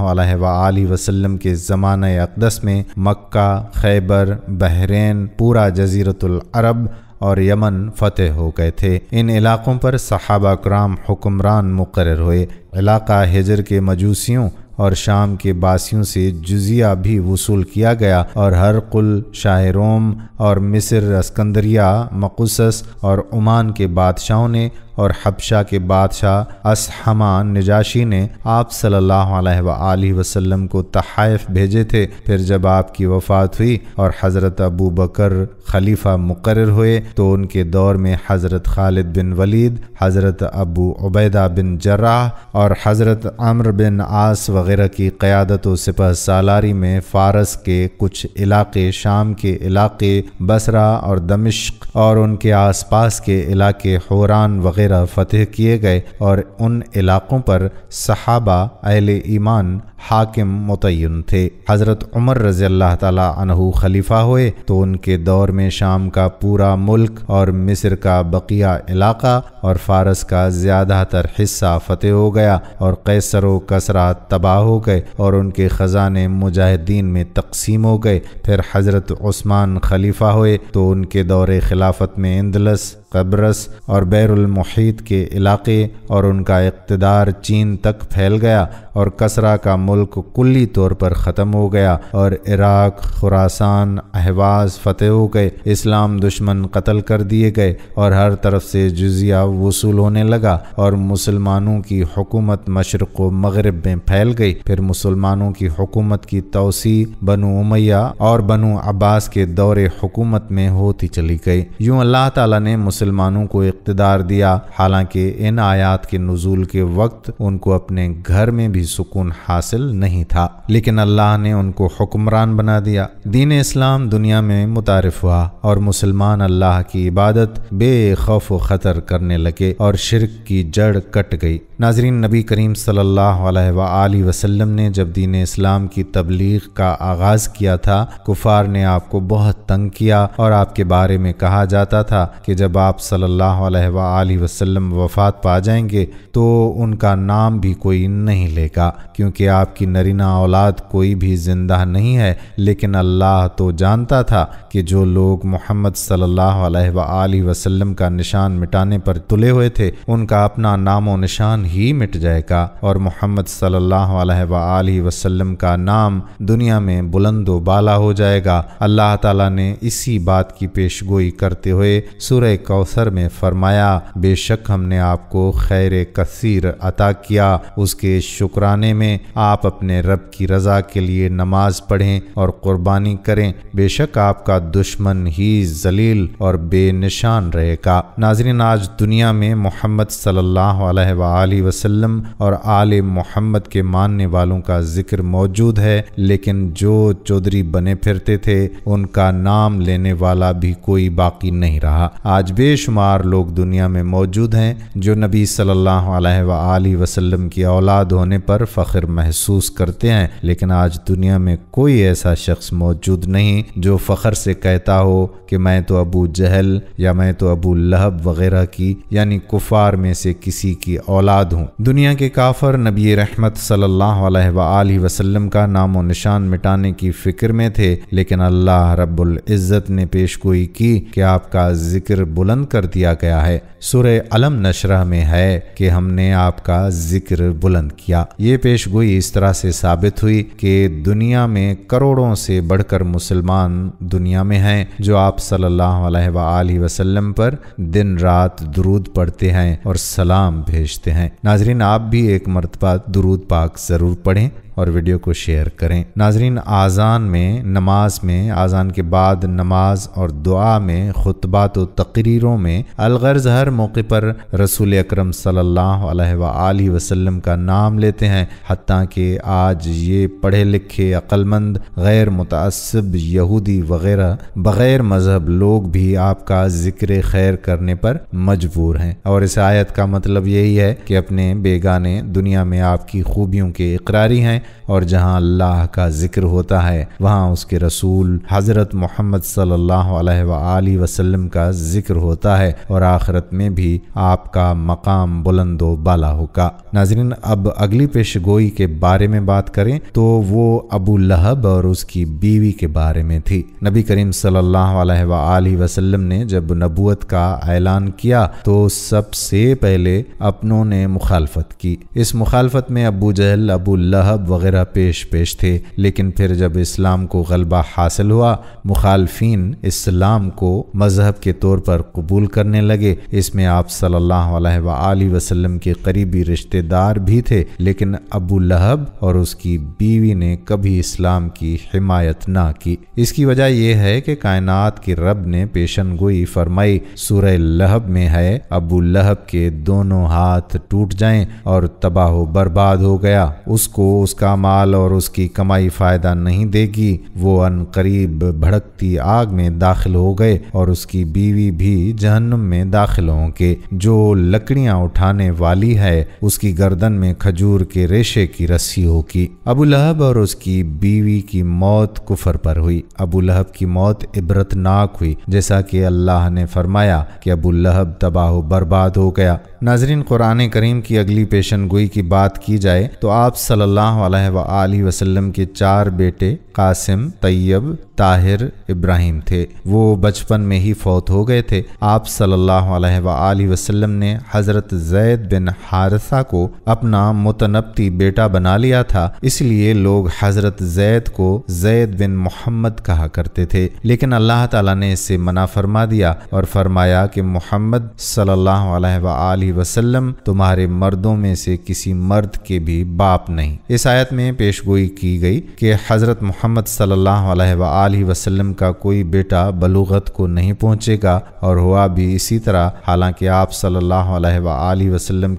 वसलम के ज़मान अकदस में मक्का खैबर बहरीन पूरा जजीरतुल अरब और यमन फतेह हो गए थे इन इलाकों पर सहाबा कराम हुक्मरान मुकर हुए इलाका हिजर के मजूसियों और शाम के बासियों से जुजिया भी वसूल किया गया और हर कुल रोम और मिस्र अस्कंदरिया मकुसस और ओमान के बादशाहों ने और हबशा के बादशाह असहमान निजाशी ने आप सल्लल्लाहु अलैहि वसल्लम को तहफ भेजे थे फिर जब आपकी वफ़ात हुई और हज़रत अबू बकर खलीफा मुकर हुए तो उनके दौर में हज़रत खालिद बिन वलीद हज़रत अबू उबैदा बिन जर्राह और हज़रत अमर बिन आस वगैरह की क़्यादत सिपह सालारी में फ़ारस के कुछ इलाके शाम के इलाके बसरा और दमिश्क और उनके आसपास के इलाके हुरान वगैरह वगैरह फतेह किए गए और उन इलाक़ों पर सहाबा अहल ईमान हाकिम मुतयन थे हज़रत उमर रज़ी अल्लाह तहु खलीफा हुए तो उनके दौर में शाम का पूरा मुल्क और मिस्र का बकिया इलाका और फारस का ज़्यादातर हिस्सा फतेह हो गया और कैसर व कसरा तबाह हो गए और उनके ख़जाने मुजाहिदीन में तकसीम हो गए फिर हज़रत उस्मान खलीफा हुए तो उनके दौरे खिलाफत में इंदलस कब्रस और बैरुलमहीत के इलाके और उनका इकतदार चीन तक फैल गया और कसरा का मुल्क कुल्ली तौर पर ख़त्म हो गया और इराक खुरासान अहवाज फतेह हो गए इस्लाम दुश्मन कत्ल कर दिए गए और हर तरफ से जुजिया वसूल होने लगा और मुसलमानों की हुकूमत मशरक़ मगरब में फैल गई फिर मुसलमानों की हुकूमत की तोसी बनु उमैया और बनु अब्बास के दौरे हुकूमत में होती चली गई यूँ अल्लाह तला ने मुसल मुसलमानों को इकतदार दिया हालांकि इन आयात के नजूल के वक्त उनको अपने घर में भी सुकून हासिल नहीं था लेकिन अल्लाह ने उनको हुक्मरान बना दिया दीन इस्लाम दुनिया में मुतारफ हुआ और मुसलमान अल्लाह की इबादत बेखौफ खतर करने लगे और शिरक की जड़ कट गई नाजरीन नबी करीम सल्लल्लाहु अलैहि वसल्लम ने जब दीन इस्लाम की तबलीग का आगाज़ किया था कुफार ने आपको बहुत तंग किया और आपके बारे में कहा जाता था कि जब आप आप सल्लल्लाहु अलैहि वसल्लम वफ़ात पा जाएंगे तो उनका नाम भी कोई नहीं लेगा क्योंकि आपकी नरीना औलाद कोई भी जिंदा नहीं है लेकिन अल्लाह तो जानता था कि जो लोग मोहम्मद सल्ला अलैहि वसल्लम का निशान मिटाने पर तुले हुए थे उनका अपना नामो निशान ही मिट जाएगा और मोहम्मद सल्ला अलैहि वसल्लम का नाम दुनिया में बुलंद बाला हो जाएगा अल्लाह ताला ने इसी बात की पेशगोई करते हुए सुर कौसर में फरमाया बेशक हमने आपको खैर कसीर अता किया उसके शुक्राने में आप अपने रब की रज़ा के लिए नमाज पढ़ें और क़ुरबानी करें बेशक आपका दुश्मन ही जलील और बेनिशान रहेगा नाजरीन आज दुनिया में मोहम्मद सल्लल्लाहु और आल मोहम्मद के मानने वालों का जिक्र मौजूद है लेकिन जो चौधरी बने फिरते थे उनका नाम लेने वाला भी कोई बाकी नहीं रहा आज बेशुमार लोग दुनिया में मौजूद हैं जो नबी सल्ला वसलम की औलाद होने पर फ़ख्र महसूस करते हैं लेकिन आज दुनिया में कोई ऐसा शख्स मौजूद नहीं जो फ़ख्र से से कहता हो कि मैं तो अबू जहल या मैं तो अबू लहब वगैरह की यानी कुफार में से किसी की औलाद हूँ दुनिया के काफर नबी रहमत सल्लल्लाहु अलैहि वसल्लम का नामो निशान मिटाने की फ़िक्र में थे लेकिन अल्लाह रब्बुल इज़्ज़त ने पेश गोई की कि आपका ज़िक्र बुलंद कर दिया गया है सुरह अलम नशरा में है कि हमने आपका जिक्र बुलंद किया ये पेश गोई इस तरह से साबित हुई कि दुनिया में करोड़ों से बढ़कर मुसलमान दुनिया दुनिया में हैं जो आप सल्लल्लाहु अलैहि वसल्लम पर दिन रात दुरूद पढ़ते हैं और सलाम भेजते हैं नाजरीन आप भी एक मरतबा दुरूद पाक ज़रूर पढ़ें और वीडियो को शेयर करें नाजरीन आज़ान में नमाज में आज़ान के बाद नमाज और दुआ में खुतबात तकरीरों में अलगर्ज हर मौके पर रसूल अक्रम सल्ह का नाम लेते हैं हती कि आज ये पढ़े लिखे अक्लमंद गैर मुतसब यहूदी वगैरह बग़ैर मज़हब लोग भी आपका ज़िक्र खैर करने पर मजबूर हैं और इस आयत का मतलब यही है कि अपने बेगाने दुनिया में आपकी खूबियों के इकरारी हैं और जहाँ अल्लाह का जिक्र होता है वहाँ उसके रसूल हज़रत मोहम्मद सल्लल्लाहु अलैहि वसल्लम का जिक्र होता है और आखिरत में भी आपका मकाम बुलंद बाला होगा नाजरीन अब अगली पेश गोई के बारे में बात करें तो वो अबू लहब और उसकी बीवी के बारे में थी नबी करीम सल्लल्लाहु अलैहि वसल्लम ने जब नबूत का ऐलान किया तो सबसे पहले अपनों ने मुखालफत की इस मुखालफत में अबू जहल अबू लहब वगैरह पेश पेश थे लेकिन फिर जब इस्लाम को गलबा हासिल हुआ मुखालफी इस्लाम को मज़हब के तौर पर कबूल करने लगे इसमें आप सल्लल्लाहु अलैहि वसल्लम के करीबी रिश्तेदार भी थे लेकिन अबू लहब और उसकी बीवी ने कभी इस्लाम की हिमायत ना की इसकी वजह यह है कि कायनात के रब ने पेशन गोई फरमाई सूर्य लहब में है अबू लहब के दोनों हाथ टूट जाएं और तबाह बर्बाद हो गया उसको उसका जिसका माल और उसकी कमाई फ़ायदा नहीं देगी वो अन करीब भड़कती आग में दाखिल हो गए और उसकी बीवी भी जहन्नम में दाखिल होंगे जो लकड़ियां उठाने वाली है उसकी गर्दन में खजूर के रेशे की रस्सी होगी अबू लहब और उसकी बीवी की मौत कुफर पर हुई अबू लहब की मौत इबरतनाक हुई जैसा कि अल्लाह ने फरमाया कि अबू लहब तबाह बर्बाद हो गया नाजरीन कुरान करीम की अगली पेशन गोई की बात की जाए तो आप सल्लल्लाहु वसल्लम के चार बेटे कासिम तैयब ताहिर इब्राहिम थे वो बचपन में ही फौत हो गए थे आप सल्लल्लाहु वसल्लम ने हज़रत जैद बिन हारसा को अपना मुतनबती बेटा बना लिया था इसलिए लोग हज़रत जैद को जैद बिन मोहम्मद कहा करते थे लेकिन अल्लाह ताला ने इसे मना फरमा दिया और फरमाया कि मोहम्मद सल्ला अलैहि वसल्लम तुम्हारे मर्दों में से किसी मर्द के भी बाप नहीं इस आयत शिकायत में पेश गोई की गई कि हज़रत मोहम्मद सल्लल्लाहु अलैहि का कोई बेटा बलूगत को नहीं पहुँचेगा और हुआ भी इसी तरह हालांकि आप सल्लल्लाहु अलैहि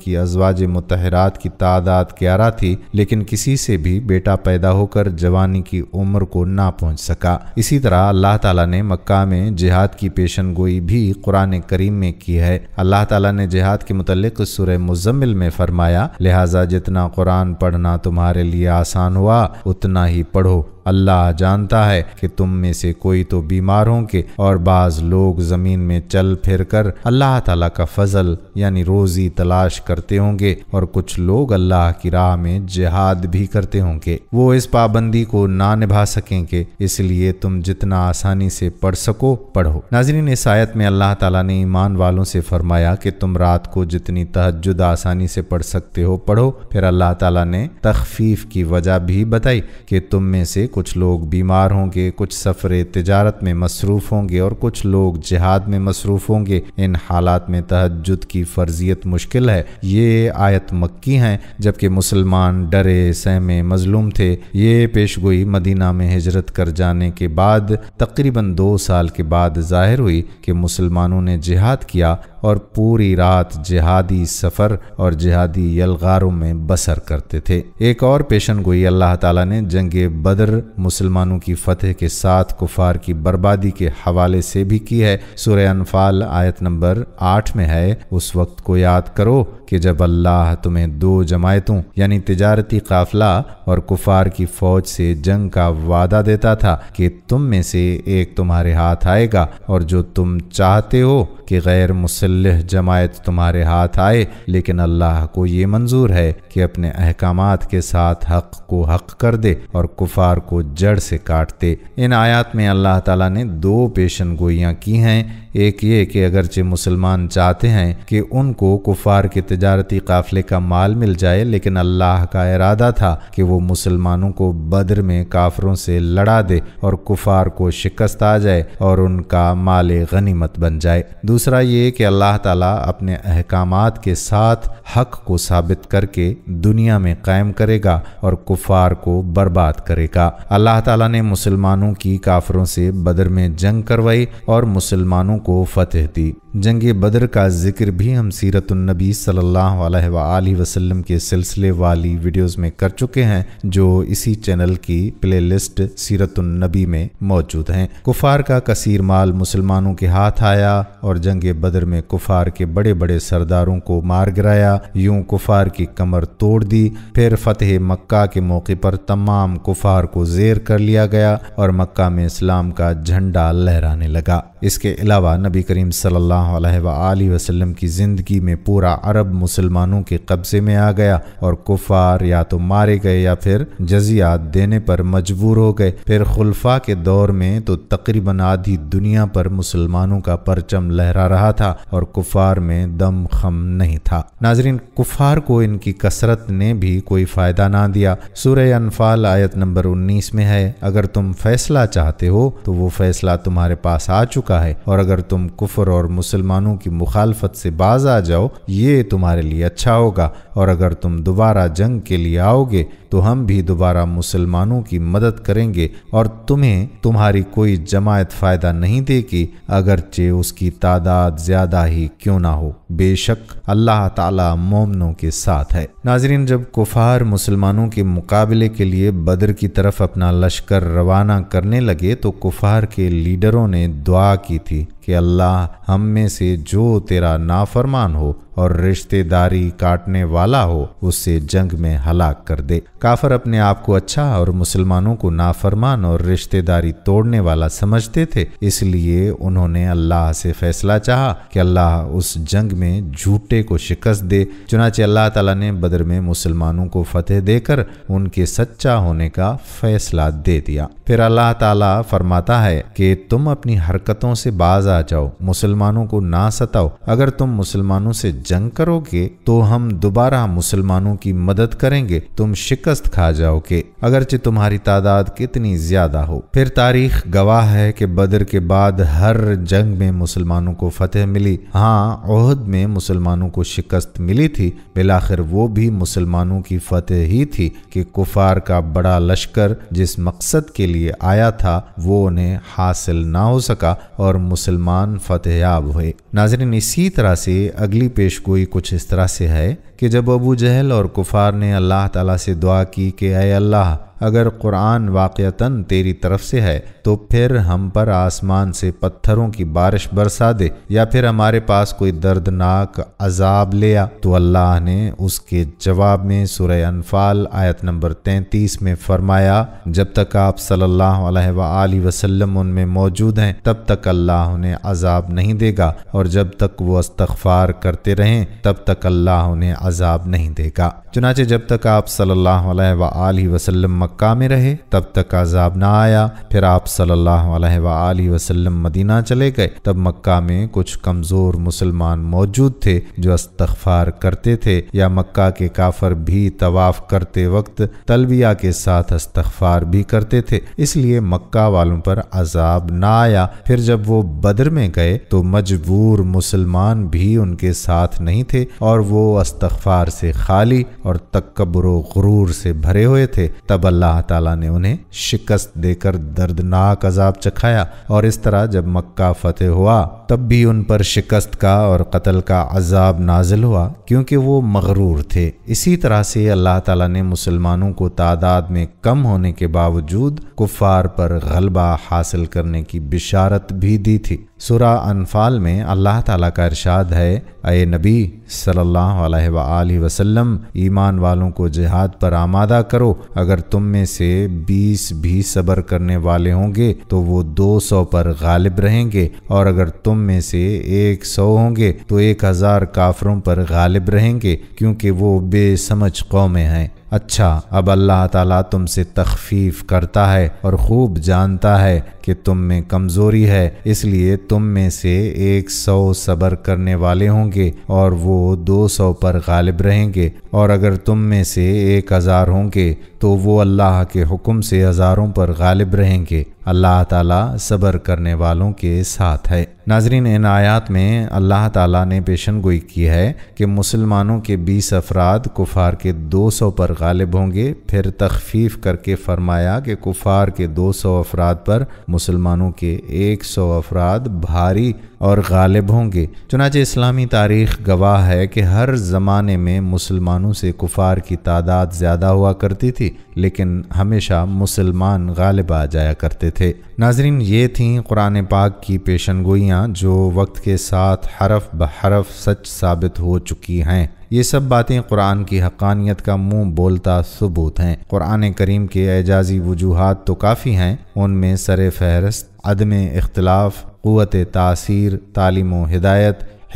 की अजवाज मतहरात की तादाद ग्यारह थी लेकिन किसी से भी बेटा पैदा होकर जवानी की उम्र को ना पहुँच सका इसी तरह अल्लाह तला ने मक्का में जिहाद की पेशन गोई भी कुरान करीम में की है अल्लाह तला ने जिहाद के मुतल सुर मुजम्मिल में फरमाया लिहाजा जितना कुरान पढ़ना तुम्हारे लिए आसान हुआ उतना ही पढ़ो अल्लाह जानता है कि तुम में से कोई तो बीमार होंगे और बाज लोग ज़मीन में चल फिर कर अल्लाह तला का फजल यानी रोज़ी तलाश करते होंगे और कुछ लोग अल्लाह की राह में जिहाद भी करते होंगे वो इस पाबंदी को ना निभा सकेंगे इसलिए तुम जितना आसानी से पढ़ सको पढ़ो नाजरीन इस आयत में अल्लाह तला ने ईमान वालों से फरमाया कि तुम रात को जितनी तहजद आसानी से पढ़ सकते हो पढ़ो फिर अल्लाह तला ने तखफीफ की वजह भी बताई कि तुम में से कुछ लोग बीमार होंगे कुछ सफ़र तजारत में मसरूफ़ होंगे और कुछ लोग जिहाद में मसरूफ़ होंगे इन हालात में तहजद की फ़र्जियत मुश्किल है ये आयत मक्की हैं जबकि मुसलमान डरे सहमे मजलूम थे ये पेश गोई मदीना में हजरत कर जाने के बाद तकरीबन दो साल के बाद ज़ाहिर हुई कि मुसलमानों ने जिहाद किया और पूरी रात जिहादी सफ़र और जिहादी यलगारों में बसर करते थे एक और पेशन गोई अल्लाह ताला ने जंग बदर मुसलमानों की फतेह के साथ कुफार की बर्बादी के हवाले से भी की है सुरफाल आयत नंबर आठ में है उस वक्त को याद करो कि जब अल्लाह तुम्हें दो जमायतों यानी तजारती काफिला और कुफार की फौज से जंग का वादा देता था कि तुम में से एक तुम्हारे हाथ आएगा और जो तुम चाहते हो कि गैर मुसलह जमायत तुम्हारे हाथ आए लेकिन अल्लाह को ये मंजूर है कि अपने अहकाम के साथ हक को हक कर दे और कुफार को जड़ से काट दे इन आयात में अल्लाह ताला ने दो पेशन गोइयाँ की हैं एक ये कि अगरचे मुसलमान चाहते हैं कि उनको कुफार के तजारती काफिले का माल मिल जाए लेकिन अल्लाह का इरादा था कि वो मुसलमानों को बद्र में काफरों से लड़ा दे और कुफार को शिकस्त आ जाए और उनका माल गनीमत बन जाए दूसरा ये कि अल्लाह ताला अपने अहकाम के साथ हक को साबित करके दुनिया में कायम करेगा और कुफार को बर्बाद करेगा अल्लाह ताला ने मुसलमानों की काफरों से बदर में जंग करवाई और मुसलमानों को फतेह दी जंग बदर का जिक्र भी हम सीरतुलनबी सल्ला वसलम के सिलसिले वाली वीडियोस में कर चुके हैं जो इसी चैनल की प्लेलिस्ट सीरतुलनबी में मौजूद हैं कुफार का कसीर माल मुसलमानों के हाथ आया और जंग बदर में कुफार के बड़े बड़े सरदारों को मार गिराया यूं कुफार की कमर तोड़ दी फिर फतेह मक्का के मौके पर तमाम कुफार को जेर कर लिया गया और मक्का में इस्लाम का झंडा लहराने लगा इसके अलावा नबी करीम सल्ला अलैहि की ज़िंदगी में पूरा अरब मुसलमानों के कब्ज़े में आ गया और कुफार या तो मारे गए या फिर जजियात देने पर मजबूर हो गए फिर खुलफा के दौर में तो तकरीबन आधी दुनिया पर मुसलमानों का परचम लहरा रहा था और कुफार में दम खम नहीं था नाजरीन कुफार को इनकी कसरत ने भी कोई फ़ायदा ना दिया सूर्य अनफाल आयत नंबर उन्नीस में है अगर तुम फैसला चाहते हो तो वो फैसला तुम्हारे पास आ चुका है और अगर तुम कुफर और मुसलमानों की मुखालफत से बाज आ जाओ ये तुम्हारे लिए अच्छा होगा और अगर तुम दोबारा जंग के लिए आओगे तो हम भी दोबारा मुसलमानों की मदद करेंगे और तुम्हें तुम्हारी कोई जमायत फ़ायदा नहीं देगी अगरचे उसकी तादाद ज़्यादा ही क्यों ना हो बेशक अल्लाह ताला मोमनों के साथ है नाजरीन जब कुफार मुसलमानों के मुकाबले के लिए बदर की तरफ अपना लश्कर रवाना करने लगे तो कुफार के लीडरों ने दुआ की थी कि अल्लाह हम में से जो तेरा नाफरमान हो और रिश्तेदारी काटने वाला हो उससे जंग में हलाक कर दे काफर अपने आप को अच्छा और मुसलमानों को नाफरमान और रिश्तेदारी तोड़ने वाला समझते थे इसलिए उन्होंने अल्लाह से फैसला चाहा कि अल्लाह उस जंग में झूठे को शिकस्त दे चुनाचे अल्लाह तला ने बदर में मुसलमानों को फतेह देकर उनके सच्चा होने का फैसला दे दिया फिर अल्लाह ताला फरमाता है कि तुम अपनी हरकतों से बाज आ जाओ मुसलमानों को ना सताओ अगर तुम मुसलमानों से जंग करोगे तो हम दोबारा मुसलमानों की मदद करेंगे तुम शिकस्त खा जाओगे अगरचे तुम्हारी तादाद कितनी ज्यादा हो फिर तारीख गवाह है कि बदर के बाद हर जंग में मुसलमानों को फतेह मिली हाँ ओहद में मुसलमानों को शिकस्त मिली थी बिलाखिर वो भी मुसलमानों की फतेह ही थी कि कुफार का बड़ा लश्कर जिस मकसद के लिए आया था वो उन्हें हासिल ना हो सका और मुसलमान फतेहयाब हुए नाजरीन इसी तरह से अगली पेश कोई कुछ इस तरह से है कि जब अबू जहल और कुफार ने अल्लाह ताला से दुआ की कि अय अल्लाह अगर कुरान वाक़ता तेरी तरफ से है तो फिर हम पर आसमान से पत्थरों की बारिश बरसा दे या फिर हमारे पास कोई दर्दनाक अजाब ले आ तो अल्लाह ने उसके जवाब में सुरह अनफाल आयत नंबर 33 में फरमाया जब तक आप सल्लल्लाहु अलैहि वसल्लम उनमें मौजूद हैं तब तक अल्लाह उन्हें अजाब नहीं देगा और जब तक वो अस्तफार करते रहें तब तक अल्लाह उन्हें अजाब नहीं देगा चुनाचे जब तक आप सल्लल्लाहु अलैहि वसल्लम मक्का में रहे तब तक अजाब ना आया फिर आप सल्लल्लाहु अलैहि वसल्लम मदीना चले गए तब मक्का में कुछ कमज़ोर मुसलमान मौजूद थे जो अस्तफार करते थे या मक्का के काफर भी तवाफ करते वक्त तलबिया के साथ अस्तगफार भी करते थे इसलिए मक्का वालों पर अजाब ना आया फिर जब वो बद्र में गए तो मजबूर मुसलमान भी उनके साथ नहीं थे और वो अस्तगफार इस्तफार से खाली और तकबर गुरूर से भरे हुए थे तब अल्लाह ताला ने उन्हें शिकस्त देकर दर्दनाक अजाब चखाया और इस तरह जब मक्का फतेह हुआ तब भी उन पर शिकस्त का और कत्ल का अजाब नाजिल हुआ क्योंकि वो मगरूर थे इसी तरह से अल्लाह ताला ने मुसलमानों को तादाद में कम होने के बावजूद कुफार पर गलबा हासिल करने की बिशारत भी दी थी सुरा अनफाल में अल्लाह ताला का इरशाद है अय नबी सल्लल्लाहु अलैहि वसल्लम ईमान वालों को जिहाद पर आमादा करो अगर तुम में से बीस भी सबर करने वाले होंगे तो वो दो सौ पर गालिब रहेंगे और अगर तुम में से एक सौ होंगे तो एक हजार काफरों पर गालिब रहेंगे क्योंकि वो बेसमझ कौमें हैं अच्छा अब अल्लाह ताला तुमसे तखफीफ करता है और खूब जानता है कि तुम में कमज़ोरी है इसलिए तुम में से एक सौ सब्र करने वाले होंगे और वो दो सौ पर गालिब रहेंगे और अगर तुम में से एक हज़ार होंगे तो वो अल्लाह के हुक्म से हज़ारों पर गालिब रहेंगे अल्लाह ताला सब्र करने वालों के साथ है नाजरीन इन आयात में अल्लाह ताला ने पेशन गोई की है कि मुसलमानों के बीस अफराद कुफार के दो सौ पर गालिब होंगे फिर तखफीफ करके फरमाया कि कुफार के दो सौ अफराद पर मुसलमानों के एक सौ अफराद भारी और गालिब होंगे चुनाच इस्लामी तारीख गवाह है कि हर ज़माने में मुसलमानों से कुफार की तादाद ज़्यादा हुआ करती थी लेकिन हमेशा मुसलमान गालिब आ जाया करते थे नाजरीन ये थी कुरान पाक की पेशन गोई गलतियां जो वक्त के साथ हरफ ब हरफ सच साबित हो चुकी हैं ये सब बातें कुरान की हकानियत का मुंह बोलता सबूत हैं कुरान करीम के एजाजी वजूहत तो काफ़ी हैं उनमें सर फहरस्त अदम इख्तलाफ क़वत तासीर तालीम व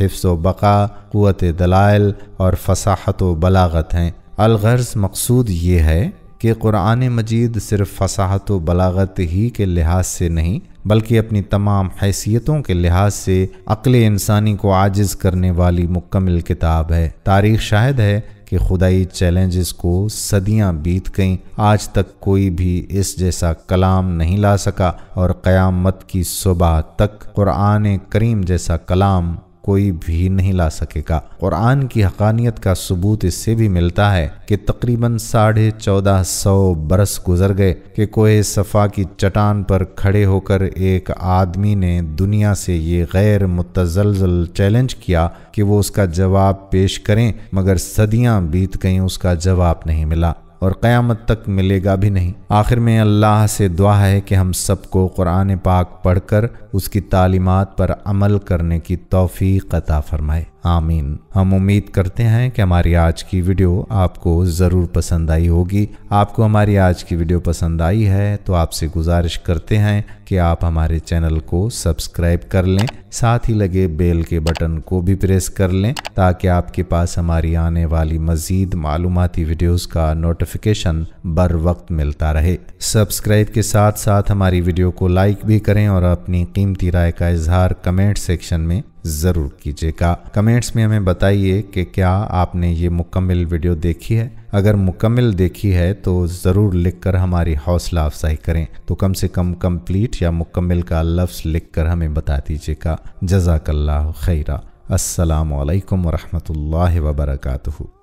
हिफ्स व बका क़वत दलाइल और फसाहत व बलागत हैं अलगर्ज मकसूद ये है कि कुरान मजीद सिर्फ फसाहत व बलागत ही के लिहाज से नहीं बल्कि अपनी तमाम हैसियतों के लिहाज से अक्ल इंसानी को आजिज़ करने वाली मुकम्मल किताब है तारीख शायद है कि खुदाई चैलेंजेस को सदियां बीत गईं आज तक कोई भी इस जैसा कलाम नहीं ला सका और क़यामत की सुबह तक कुरान करीम जैसा कलाम कोई भी नहीं ला सकेगा कुरान की हकानियत का सबूत इससे भी मिलता है कि तकरीबन साढ़े चौदह सौ बरस गुजर गए कि कोहे सफ़ा की चटान पर खड़े होकर एक आदमी ने दुनिया से ये गैर मुतजलजल चैलेंज किया कि वो उसका जवाब पेश करें मगर सदियां बीत गई उसका जवाब नहीं मिला और क़यामत तक मिलेगा भी नहीं आखिर में अल्लाह से दुआ है कि हम सबको कुरान पाक पढ़कर उसकी तालीमत पर अमल करने की तोफ़ी अता फ़रमाए आमीन हम उम्मीद करते हैं कि हमारी आज की वीडियो आपको ज़रूर पसंद आई होगी आपको हमारी आज की वीडियो पसंद आई है तो आपसे गुजारिश करते हैं कि आप हमारे चैनल को सब्सक्राइब कर लें साथ ही लगे बेल के बटन को भी प्रेस कर लें ताकि आपके पास हमारी आने वाली मज़ीद मालूमती वीडियोस का नोटिफिकेशन बर वक्त मिलता रहे सब्सक्राइब के साथ साथ हमारी वीडियो को लाइक भी करें और अपनी कीमती राय का इजहार कमेंट सेक्शन में ज़रूर कीजिएगा कमेंट्स में हमें बताइए कि क्या आपने ये मुकम्मल वीडियो देखी है अगर मुकम्मल देखी है तो ज़रूर लिखकर हमारी हौसला अफजाई करें तो कम से कम कंप्लीट या मुकम्मल का लफ्ज़ लिखकर हमें बता दीजिएगा जजाकल्ला खैरा असलकम वरहमल वबरकू